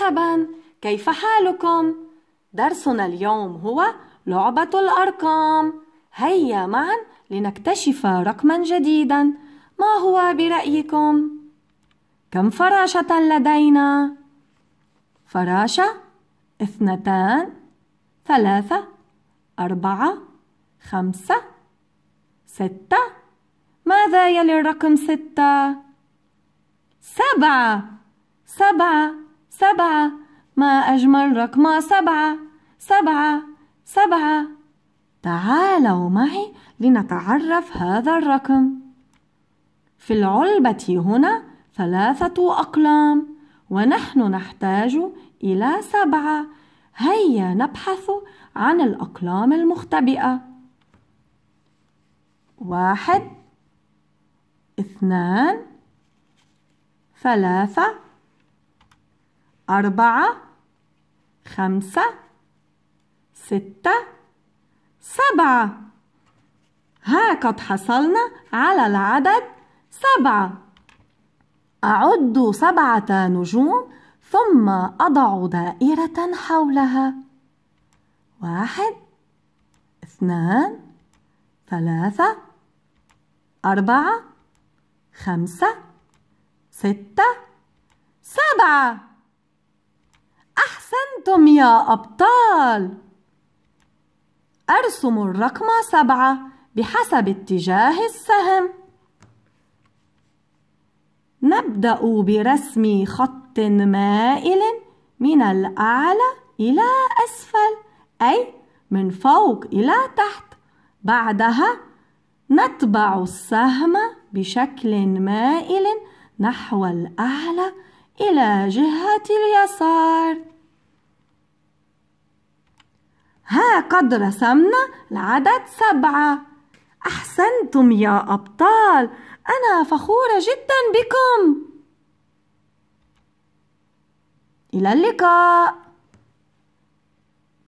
مرحبا كيف حالكم درسنا اليوم هو لعبه الارقام هيا معا لنكتشف رقما جديدا ما هو برايكم كم فراشه لدينا فراشه اثنتان ثلاثه اربعه خمسه سته ماذا يلي الرقم سته سبعه سبعه سبعة ما أجمل رقم سبعة سبعة سبعة تعالوا معي لنتعرف هذا الرقم في العلبة هنا ثلاثة أقلام ونحن نحتاج إلى سبعة هيا نبحث عن الأقلام المختبئة واحد اثنان ثلاثة أربعة خمسة ستة سبعة ها قد حصلنا على العدد سبعة أعد سبعة نجوم ثم أضع دائرة حولها واحد اثنان ثلاثة أربعة خمسة ستة سبعة أنتم يا أبطال أرسم الرقم سبعة بحسب اتجاه السهم نبدأ برسم خط مائل من الأعلى إلى أسفل أي من فوق إلى تحت بعدها نتبع السهم بشكل مائل نحو الأعلى إلى جهة اليسار ها قد رسمنا العدد سبعة أحسنتم يا أبطال أنا فخورة جدا بكم إلى اللقاء